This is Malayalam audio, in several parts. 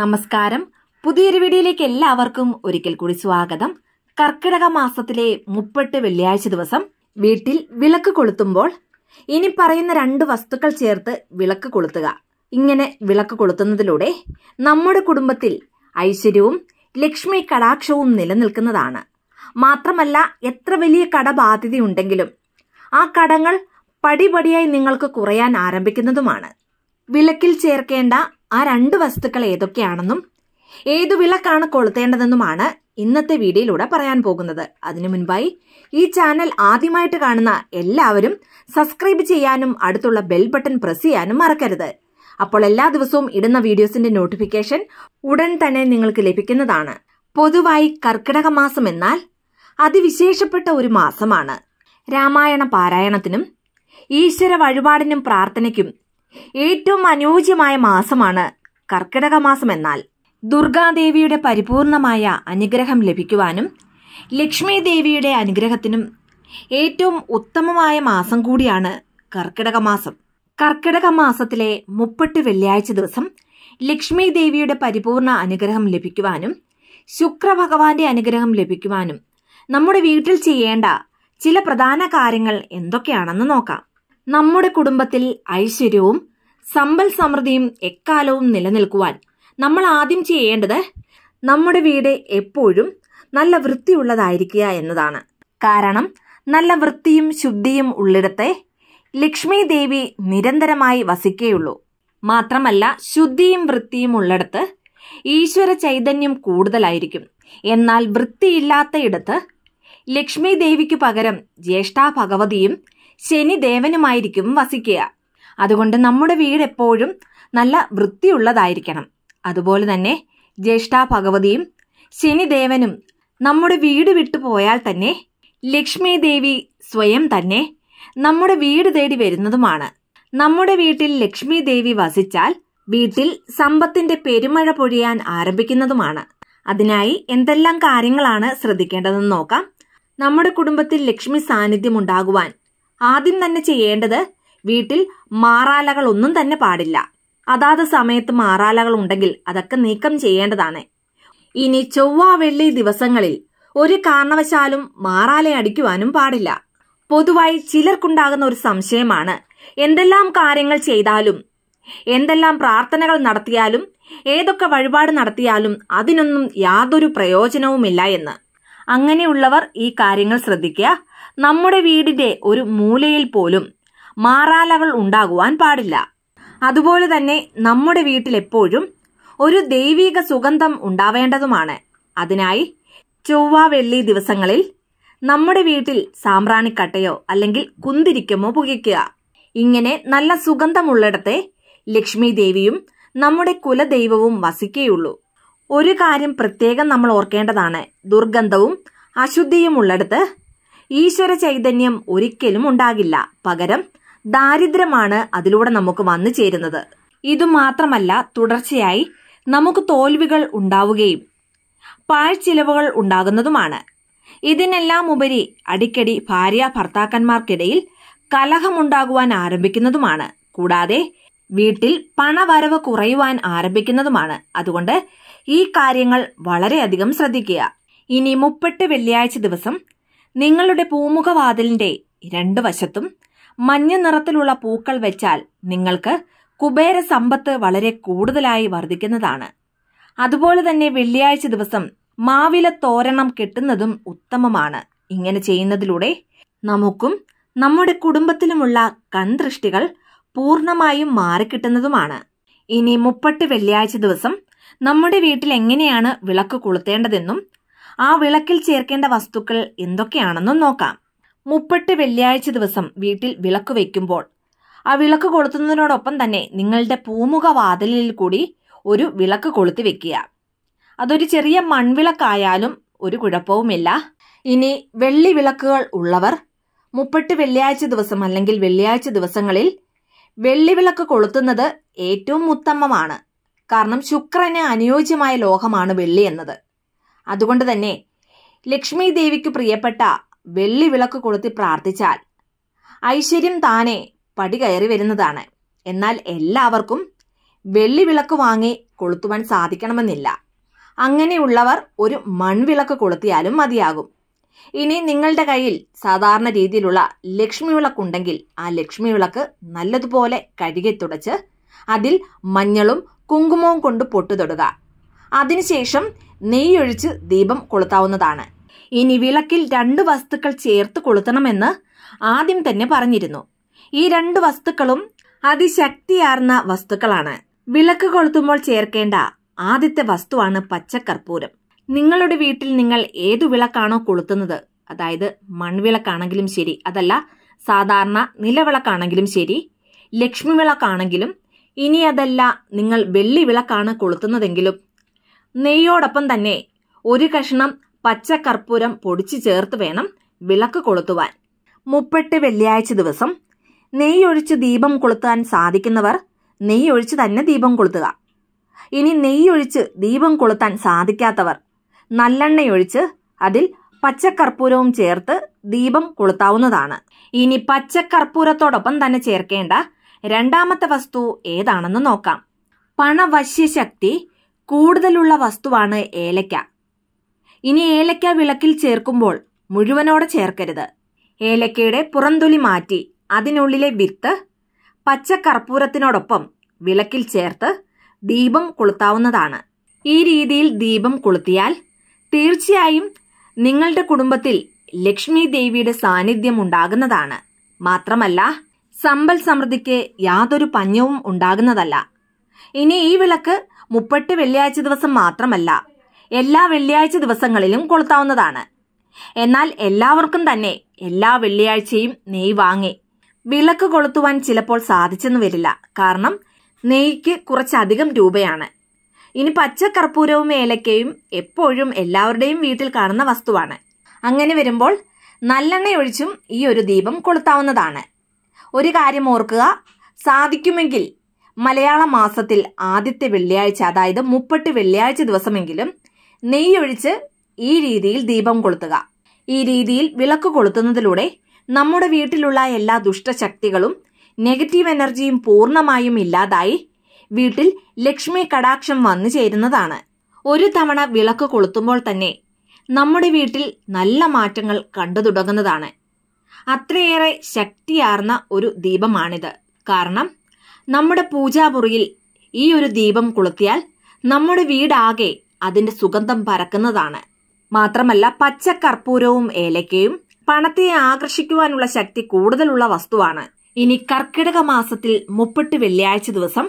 നമസ്കാരം പുതിയൊരു വീഡിയോയിലേക്ക് എല്ലാവർക്കും ഒരിക്കൽ കൂടി സ്വാഗതം കർക്കിടക മാസത്തിലെ മുപ്പെട്ട് വെള്ളിയാഴ്ച ദിവസം വീട്ടിൽ വിളക്ക് കൊളുത്തുമ്പോൾ ഇനി പറയുന്ന രണ്ട് വസ്തുക്കൾ ചേർത്ത് വിളക്ക് കൊളുത്തുക ഇങ്ങനെ വിളക്ക് കൊളുത്തുന്നതിലൂടെ നമ്മുടെ കുടുംബത്തിൽ ഐശ്വര്യവും ലക്ഷ്മി കടാക്ഷവും നിലനിൽക്കുന്നതാണ് മാത്രമല്ല എത്ര വലിയ കടബാധ്യതയുണ്ടെങ്കിലും ആ കടങ്ങൾ പടിപടിയായി നിങ്ങൾക്ക് കുറയാൻ ആരംഭിക്കുന്നതുമാണ് വിളക്കിൽ ചേർക്കേണ്ട ആ രണ്ട് വസ്തുക്കൾ ഏതൊക്കെയാണെന്നും ഏതു വിളക്കാണ് കൊളുത്തേണ്ടതെന്നുമാണ് ഇന്നത്തെ വീഡിയോയിലൂടെ പറയാൻ പോകുന്നത് അതിനു മുൻപായി ഈ ചാനൽ ആദ്യമായിട്ട് കാണുന്ന എല്ലാവരും സബ്സ്ക്രൈബ് ചെയ്യാനും അടുത്തുള്ള ബെൽ ബട്ടൺ പ്രസ് ചെയ്യാനും മറക്കരുത് അപ്പോൾ എല്ലാ ദിവസവും ഇടുന്ന വീഡിയോസിന്റെ നോട്ടിഫിക്കേഷൻ ഉടൻ തന്നെ നിങ്ങൾക്ക് ലഭിക്കുന്നതാണ് പൊതുവായി കർക്കിടക മാസം എന്നാൽ അതിവിശേഷപ്പെട്ട ഒരു മാസമാണ് രാമായണ പാരായണത്തിനും ഈശ്വര വഴിപാടിനും പ്രാർത്ഥനയ്ക്കും ഏറ്റവും അനുയോജ്യമായ മാസമാണ് കർക്കിടക മാസം എന്നാൽ ദുർഗാദേവിയുടെ പരിപൂർണമായ അനുഗ്രഹം ലഭിക്കുവാനും ലക്ഷ്മി ദേവിയുടെ അനുഗ്രഹത്തിനും ഏറ്റവും ഉത്തമമായ മാസം കൂടിയാണ് കർക്കിടക മാസം കർക്കിടക മാസത്തിലെ മുപ്പട്ട് വെള്ളിയാഴ്ച ദിവസം ലക്ഷ്മി ദേവിയുടെ പരിപൂർണ അനുഗ്രഹം ലഭിക്കുവാനും ശുക്രഭഗവാന്റെ അനുഗ്രഹം ലഭിക്കുവാനും നമ്മുടെ വീട്ടിൽ ചെയ്യേണ്ട ചില പ്രധാന കാര്യങ്ങൾ എന്തൊക്കെയാണെന്ന് നോക്കാം നമ്മുടെ കുടുംബത്തിൽ ഐശ്വര്യവും സമ്പൽ സമൃദ്ധിയും എക്കാലവും നിലനിൽക്കുവാൻ നമ്മൾ ആദ്യം ചെയ്യേണ്ടത് നമ്മുടെ വീട് എപ്പോഴും നല്ല വൃത്തിയുള്ളതായിരിക്കുക എന്നതാണ് കാരണം നല്ല വൃത്തിയും ശുദ്ധിയും ഉള്ളിടത്തെ ലക്ഷ്മി ദേവി നിരന്തരമായി വസിക്കുകയുള്ളൂ മാത്രമല്ല ശുദ്ധിയും വൃത്തിയും ഉള്ളിടത്ത് ഈശ്വര ചൈതന്യം കൂടുതലായിരിക്കും എന്നാൽ വൃത്തിയില്ലാത്തയിടത്ത് ലക്ഷ്മി ദേവിക്ക് പകരം ജ്യേഷ്ഠാ ഭഗവതിയും ശനി ദേവനുമായിരിക്കും വസിക്കുക അതുകൊണ്ട് നമ്മുടെ വീട് എപ്പോഴും നല്ല വൃത്തിയുള്ളതായിരിക്കണം അതുപോലെ തന്നെ ജ്യേഷ്ഠ ഭഗവതിയും ശനിദേവനും നമ്മുടെ വീട് വിട്ടു പോയാൽ തന്നെ ലക്ഷ്മി ദേവി സ്വയം തന്നെ നമ്മുടെ വീട് തേടി വരുന്നതുമാണ് നമ്മുടെ വീട്ടിൽ ലക്ഷ്മി ദേവി വസിച്ചാൽ വീട്ടിൽ സമ്പത്തിന്റെ പെരുമഴ പൊഴിയാൻ ആരംഭിക്കുന്നതുമാണ് അതിനായി എന്തെല്ലാം കാര്യങ്ങളാണ് ശ്രദ്ധിക്കേണ്ടതെന്ന് നോക്കാം നമ്മുടെ കുടുംബത്തിൽ ലക്ഷ്മി സാന്നിധ്യം ഉണ്ടാകുവാൻ ആദ്യം തന്നെ ചെയ്യേണ്ടത് വീട്ടിൽ മാറാലകൾ ഒന്നും തന്നെ പാടില്ല അതാത് സമയത്ത് മാറാലകൾ ഉണ്ടെങ്കിൽ അതൊക്കെ നീക്കം ചെയ്യേണ്ടതാണ് ഇനി ചൊവ്വ വെള്ളി ദിവസങ്ങളിൽ ഒരു കാരണവശാലും മാറാല അടിക്കുവാനും പാടില്ല പൊതുവായി ചിലർക്കുണ്ടാകുന്ന ഒരു സംശയമാണ് എന്തെല്ലാം കാര്യങ്ങൾ ചെയ്താലും എന്തെല്ലാം പ്രാർത്ഥനകൾ നടത്തിയാലും ഏതൊക്കെ വഴിപാട് നടത്തിയാലും അതിനൊന്നും യാതൊരു പ്രയോജനവുമില്ല എന്ന് അങ്ങനെയുള്ളവർ ഈ കാര്യങ്ങൾ ശ്രദ്ധിക്കുക നമ്മുടെ വീടിന്റെ ഒരു മൂലയിൽ പോലും മാറാലകൾ ഉണ്ടാകുവാൻ പാടില്ല അതുപോലെ തന്നെ നമ്മുടെ വീട്ടിലെപ്പോഴും ഒരു ദൈവീക സുഗന്ധം ഉണ്ടാവേണ്ടതുമാണ് അതിനായി ചൊവ്വ വെള്ളി ദിവസങ്ങളിൽ നമ്മുടെ വീട്ടിൽ സാമ്പ്രാണിക്കട്ടയോ അല്ലെങ്കിൽ കുന്തിരിക്കമോ പുകയ്ക്കുക ഇങ്ങനെ നല്ല സുഗന്ധമുള്ളിടത്തെ ലക്ഷ്മി ദേവിയും നമ്മുടെ കുലദൈവവും വസിക്കുകയുള്ളൂ ഒരു കാര്യം പ്രത്യേകം നമ്മൾ ഓർക്കേണ്ടതാണ് ദുർഗന്ധവും അശുദ്ധിയും ഉള്ളിടത്ത് ഈശ്വര ചൈതന്യം ഒരിക്കലും ഉണ്ടാകില്ല പകരം ദാരിദ്ര്യമാണ് അതിലൂടെ നമുക്ക് വന്നു ചേരുന്നത് ഇതുമാത്രമല്ല തുടർച്ചയായി നമുക്ക് തോൽവികൾ ഉണ്ടാവുകയും പാഴ്ചിലവുകൾ ഉണ്ടാകുന്നതുമാണ് ഇതിനെല്ലാം ഉപരി അടിക്കടി ഭാര്യ ഭർത്താക്കന്മാർക്കിടയിൽ കലഹമുണ്ടാകുവാൻ ആരംഭിക്കുന്നതുമാണ് കൂടാതെ വീട്ടിൽ പണവരവ് കുറയുവാൻ ആരംഭിക്കുന്നതുമാണ് അതുകൊണ്ട് ഈ കാര്യങ്ങൾ വളരെയധികം ശ്രദ്ധിക്കുക ഇനി മുപ്പെട്ട് വെള്ളിയാഴ്ച ദിവസം നിങ്ങളുടെ പൂമുഖവാതിലിന്റെ രണ്ടു വശത്തും മഞ്ഞ നിറത്തിലുള്ള പൂക്കൾ വെച്ചാൽ നിങ്ങൾക്ക് കുബേര സമ്പത്ത് വളരെ കൂടുതലായി വർദ്ധിക്കുന്നതാണ് അതുപോലെ തന്നെ വെള്ളിയാഴ്ച ദിവസം മാവില തോരണം കെട്ടുന്നതും ഉത്തമമാണ് ഇങ്ങനെ ചെയ്യുന്നതിലൂടെ നമുക്കും നമ്മുടെ കുടുംബത്തിലുമുള്ള കൺദൃഷ്ടികൾ പൂർണ്ണമായും മാറിക്കിട്ടുന്നതുമാണ് ഇനി മുപ്പട്ട് വെള്ളിയാഴ്ച ദിവസം നമ്മുടെ വീട്ടിൽ എങ്ങനെയാണ് വിളക്ക് കൊളുത്തേണ്ടതെന്നും ആ വിളക്കിൽ ചേർക്കേണ്ട വസ്തുക്കൾ എന്തൊക്കെയാണെന്നും നോക്കാം മുപ്പട്ട് വെള്ളിയാഴ്ച ദിവസം വീട്ടിൽ വിളക്ക് വയ്ക്കുമ്പോൾ ആ വിളക്ക് കൊളുത്തുന്നതിനോടൊപ്പം തന്നെ നിങ്ങളുടെ പൂമുഖ വാതിലിൽ കൂടി ഒരു വിളക്ക് കൊളുത്തി വെക്കുക അതൊരു ചെറിയ മൺവിളക്കായാലും ഒരു കുഴപ്പവുമില്ല ഇനി വെള്ളി വിളക്കുകൾ ഉള്ളവർ മുപ്പട്ട് വെള്ളിയാഴ്ച ദിവസം അല്ലെങ്കിൽ വെള്ളിയാഴ്ച ദിവസങ്ങളിൽ വെള്ളി വിളക്ക് കൊളുത്തുന്നത് ഏറ്റവും ഉത്തമമാണ് കാരണം ശുക്രന് അനുയോജ്യമായ ലോഹമാണ് വെള്ളി എന്നത് അതുകൊണ്ട് തന്നെ ലക്ഷ്മി ദേവിക്ക് പ്രിയപ്പെട്ട വെള്ളി വിളക്ക് കൊളുത്തി പ്രാർത്ഥിച്ചാൽ ഐശ്വര്യം താനെ പടി കയറി വരുന്നതാണ് എന്നാൽ എല്ലാവർക്കും വെള്ളി വിളക്ക് വാങ്ങി കൊളുത്തുവാൻ സാധിക്കണമെന്നില്ല അങ്ങനെയുള്ളവർ ഒരു മൺവിളക്ക് കൊളുത്തിയാലും മതിയാകും ഇനി നിങ്ങളുടെ കയ്യിൽ സാധാരണ രീതിയിലുള്ള ലക്ഷ്മി വിളക്കുണ്ടെങ്കിൽ ആ ലക്ഷ്മി വിളക്ക് നല്ലതുപോലെ കഴുകി തുടച്ച് അതിൽ മഞ്ഞളും കുങ്കുമവും കൊണ്ട് പൊട്ടു തൊടുക അതിനുശേഷം നെയ്യൊഴിച്ച് ദീപം കൊളുത്താവുന്നതാണ് ഇനി വിളക്കിൽ രണ്ട് വസ്തുക്കൾ ചേർത്ത് കൊളുത്തണമെന്ന് ആദ്യം തന്നെ പറഞ്ഞിരുന്നു ഈ രണ്ട് വസ്തുക്കളും അതിശക്തിയാർന്ന വസ്തുക്കളാണ് വിളക്ക് കൊളുത്തുമ്പോൾ ചേർക്കേണ്ട ആദ്യത്തെ വസ്തുവാണ് പച്ചക്കർപ്പൂരം നിങ്ങളുടെ വീട്ടിൽ നിങ്ങൾ ഏതു വിളക്കാണോ കൊളുത്തുന്നത് അതായത് മൺവിളക്കാണെങ്കിലും ശരി അതല്ല സാധാരണ നിലവിളക്കാണെങ്കിലും ശരി ലക്ഷ്മി വിളക്കാണെങ്കിലും ഇനി അതല്ല നിങ്ങൾ വെള്ളി വിളക്കാണ് കൊളുത്തുന്നതെങ്കിലും നെയ്യോടൊപ്പം തന്നെ ഒരു കഷ്ണം പച്ചക്കർപ്പൂരം പൊടിച്ചു ചേർത്ത് വേണം വിളക്ക് കൊളുത്തുവാൻ മുപ്പെട്ട് വെള്ളിയാഴ്ച ദിവസം നെയ്യൊഴിച്ച് ദീപം കൊളുത്താൻ സാധിക്കുന്നവർ നെയ്യൊഴിച്ച് തന്നെ ദീപം കൊളുത്തുക ഇനി നെയ്യൊഴിച്ച് ദീപം കൊളുത്താൻ സാധിക്കാത്തവർ നല്ലെണ്ണയൊഴിച്ച് അതിൽ പച്ചക്കർപ്പൂരവും ചേർത്ത് ദീപം കൊളുത്താവുന്നതാണ് ഇനി പച്ചക്കർപ്പൂരത്തോടൊപ്പം തന്നെ ചേർക്കേണ്ട രണ്ടാമത്തെ വസ്തു ഏതാണെന്ന് നോക്കാം പണവശ്യശക്തി കൂടുതലുള്ള വസ്തുവാണ് ഏലക്ക ഇനി ഏലക്ക വിളക്കിൽ ചേർക്കുമ്പോൾ മുഴുവനോടെ ചേർക്കരുത് ഏലക്കയുടെ പുറന്തൊലി മാറ്റി അതിനുള്ളിലെ വിത്ത് പച്ചക്കർപ്പൂരത്തിനോടൊപ്പം വിളക്കിൽ ചേർത്ത് ദീപം കൊളുത്താവുന്നതാണ് ഈ രീതിയിൽ ദീപം കൊളുത്തിയാൽ തീർച്ചയായും നിങ്ങളുടെ കുടുംബത്തിൽ ലക്ഷ്മി ദേവിയുടെ സാന്നിധ്യം ഉണ്ടാകുന്നതാണ് മാത്രമല്ല സമ്പൽ സമൃദ്ധിക്ക് യാതൊരു പഞ്ഞവും ഉണ്ടാകുന്നതല്ല ഇനി ഈ വിളക്ക് മുപ്പട്ട് വെള്ളിയാഴ്ച ദിവസം മാത്രമല്ല എല്ലാ വെള്ളിയാഴ്ച ദിവസങ്ങളിലും കൊളുത്താവുന്നതാണ് എന്നാൽ എല്ലാവർക്കും തന്നെ എല്ലാ വെള്ളിയാഴ്ചയും നെയ് വാങ്ങി വിളക്ക് കൊളുത്തുവാൻ ചിലപ്പോൾ സാധിച്ചെന്ന് വരില്ല കാരണം നെയ്ക്ക് കുറച്ചധികം രൂപയാണ് ഇനി പച്ചക്കർപ്പൂരവും ഏലക്കയും എപ്പോഴും എല്ലാവരുടെയും വീട്ടിൽ കാണുന്ന വസ്തുവാണ് അങ്ങനെ വരുമ്പോൾ നല്ലെണ്ണയൊഴിച്ചും ഈ ഒരു ദീപം കൊളുത്താവുന്നതാണ് ഒരു കാര്യം ഓർക്കുക സാധിക്കുമെങ്കിൽ മലയാള മാസത്തിൽ ആദ്യത്തെ വെള്ളിയാഴ്ച അതായത് മുപ്പട്ട് വെള്ളിയാഴ്ച ദിവസമെങ്കിലും നെയ്യൊഴിച്ച് ഈ രീതിയിൽ ദീപം കൊളുത്തുക ഈ രീതിയിൽ വിളക്ക് കൊളുത്തുന്നതിലൂടെ നമ്മുടെ വീട്ടിലുള്ള എല്ലാ ദുഷ്ടശക്തികളും നെഗറ്റീവ് എനർജിയും പൂർണ്ണമായും ഇല്ലാതായി വീട്ടിൽ ലക്ഷ്മി കടാക്ഷം വന്നു ചേരുന്നതാണ് ഒരു തവണ വിളക്ക് കൊളുത്തുമ്പോൾ തന്നെ നമ്മുടെ വീട്ടിൽ നല്ല മാറ്റങ്ങൾ കണ്ടു തുടങ്ങുന്നതാണ് അത്രയേറെ ശക്തിയാർന്ന ഒരു ദീപമാണിത് കാരണം നമ്മുടെ പൂജാമുറിയിൽ ഈ ഒരു ദീപം കൊളുത്തിയാൽ നമ്മുടെ വീടാകെ അതിന്റെ സുഗന്ധം പരക്കുന്നതാണ് മാത്രമല്ല പച്ചക്കർപ്പൂരവും ഏലക്കയും പണത്തെ ആകർഷിക്കുവാനുള്ള ശക്തി കൂടുതലുള്ള വസ്തുവാണ് ഇനി കർക്കിടക മാസത്തിൽ മുപ്പട്ട് വെള്ളിയാഴ്ച ദിവസം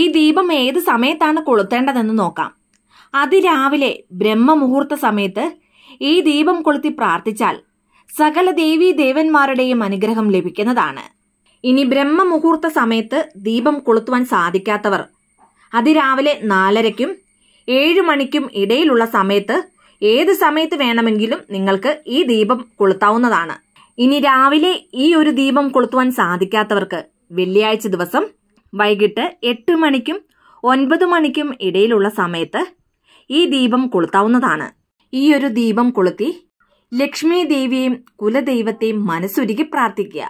ഈ ദീപം ഏത് സമയത്താണ് കൊളുത്തേണ്ടതെന്ന് നോക്കാം അതിരാവിലെ ബ്രഹ്മമുഹൂർത്ത സമയത്ത് ഈ ദീപം കൊളുത്തി പ്രാർത്ഥിച്ചാൽ സകല ദേവീ ദേവന്മാരുടെയും അനുഗ്രഹം ലഭിക്കുന്നതാണ് ഇനി ബ്രഹ്മമുഹൂർത്ത സമയത്ത് ദീപം കൊളുത്തുവാൻ സാധിക്കാത്തവർ അതിരാവിലെ നാലരയ്ക്കും ഏഴു മണിക്കും ഇടയിലുള്ള സമയത്ത് ഏത് സമയത്ത് വേണമെങ്കിലും നിങ്ങൾക്ക് ഈ ദീപം കൊളുത്താവുന്നതാണ് ഇനി രാവിലെ ഈ ഒരു ദീപം കൊളുത്തുവാൻ സാധിക്കാത്തവർക്ക് വെള്ളിയാഴ്ച ദിവസം വൈകിട്ട് എട്ട് മണിക്കും ഒൻപത് മണിക്കും ഇടയിലുള്ള സമയത്ത് ഈ ദീപം കൊളുത്താവുന്നതാണ് ഈ ഒരു ദീപം കൊളുത്തി ലക്ഷ്മി ദേവിയെയും കുലദൈവത്തെയും മനസ്സൊരുക്കി പ്രാർത്ഥിക്കുക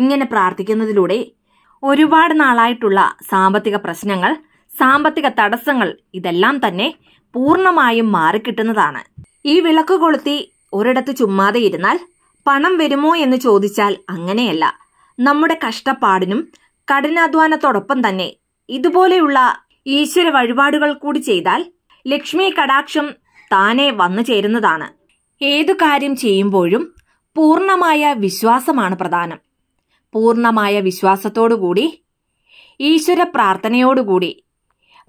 ഇങ്ങനെ പ്രാർത്ഥിക്കുന്നതിലൂടെ ഒരുപാട് നാളായിട്ടുള്ള സാമ്പത്തിക പ്രശ്നങ്ങൾ സാമ്പത്തിക തടസ്സങ്ങൾ ഇതെല്ലാം തന്നെ പൂർണ്ണമായും മാറിക്കിട്ടുന്നതാണ് ഈ വിളക്ക് കൊളുത്തി ഒരിടത്ത് ചുമ്മാതെ ഇരുന്നാൽ പണം വരുമോ എന്ന് ചോദിച്ചാൽ അങ്ങനെയല്ല നമ്മുടെ കഷ്ടപ്പാടിനും കഠിനാധ്വാനത്തോടൊപ്പം തന്നെ ഇതുപോലെയുള്ള ഈശ്വര വഴിപാടുകൾ കൂടി ചെയ്താൽ ലക്ഷ്മി കടാക്ഷം താനെ വന്നു ചേരുന്നതാണ് ഏതു കാര്യം ചെയ്യുമ്പോഴും പൂർണ്ണമായ വിശ്വാസമാണ് പ്രധാനം പൂർണമായ വിശ്വാസത്തോടുകൂടി ഈശ്വര പ്രാർത്ഥനയോടുകൂടി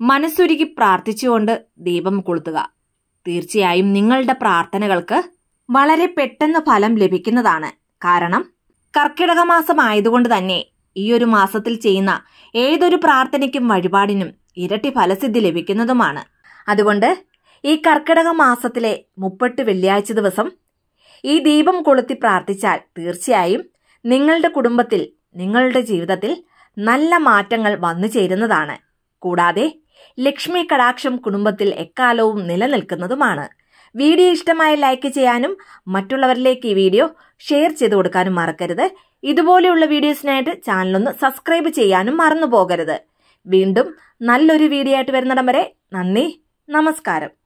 മനസ്സൊരുക്കി പ്രാർത്ഥിച്ചുകൊണ്ട് ദീപം കൊളുത്തുക തീർച്ചയായും നിങ്ങളുടെ പ്രാർത്ഥനകൾക്ക് വളരെ പെട്ടെന്ന് ഫലം ലഭിക്കുന്നതാണ് കാരണം കർക്കിടക മാസമായതുകൊണ്ട് തന്നെ ഈ ഒരു മാസത്തിൽ ചെയ്യുന്ന ഏതൊരു പ്രാർത്ഥനയ്ക്കും വഴിപാടിനും ഇരട്ടി ഫലസിദ്ധി ലഭിക്കുന്നതുമാണ് അതുകൊണ്ട് ഈ കർക്കിടക മാസത്തിലെ മുപ്പെട്ട് വെള്ളിയാഴ്ച ദിവസം ഈ ദീപം കൊളുത്തി പ്രാർത്ഥിച്ചാൽ തീർച്ചയായും നിങ്ങളുടെ കുടുംബത്തിൽ നിങ്ങളുടെ ജീവിതത്തിൽ നല്ല മാറ്റങ്ങൾ വന്നു ചേരുന്നതാണ് കൂടാതെ ലക്ഷ്മി കടാക്ഷം കുടുംബത്തിൽ എക്കാലവും നിലനിൽക്കുന്നതുമാണ് വീഡിയോ ഇഷ്ടമായി ലൈക്ക് ചെയ്യാനും മറ്റുള്ളവരിലേക്ക് ഈ വീഡിയോ ഷെയർ ചെയ്തു കൊടുക്കാനും മറക്കരുത് ഇതുപോലെയുള്ള വീഡിയോസിനായിട്ട് ചാനലൊന്ന് സബ്സ്ക്രൈബ് ചെയ്യാനും മറന്നു വീണ്ടും നല്ലൊരു വീഡിയോ ആയിട്ട് വരുന്നിടം വരെ നന്ദി നമസ്കാരം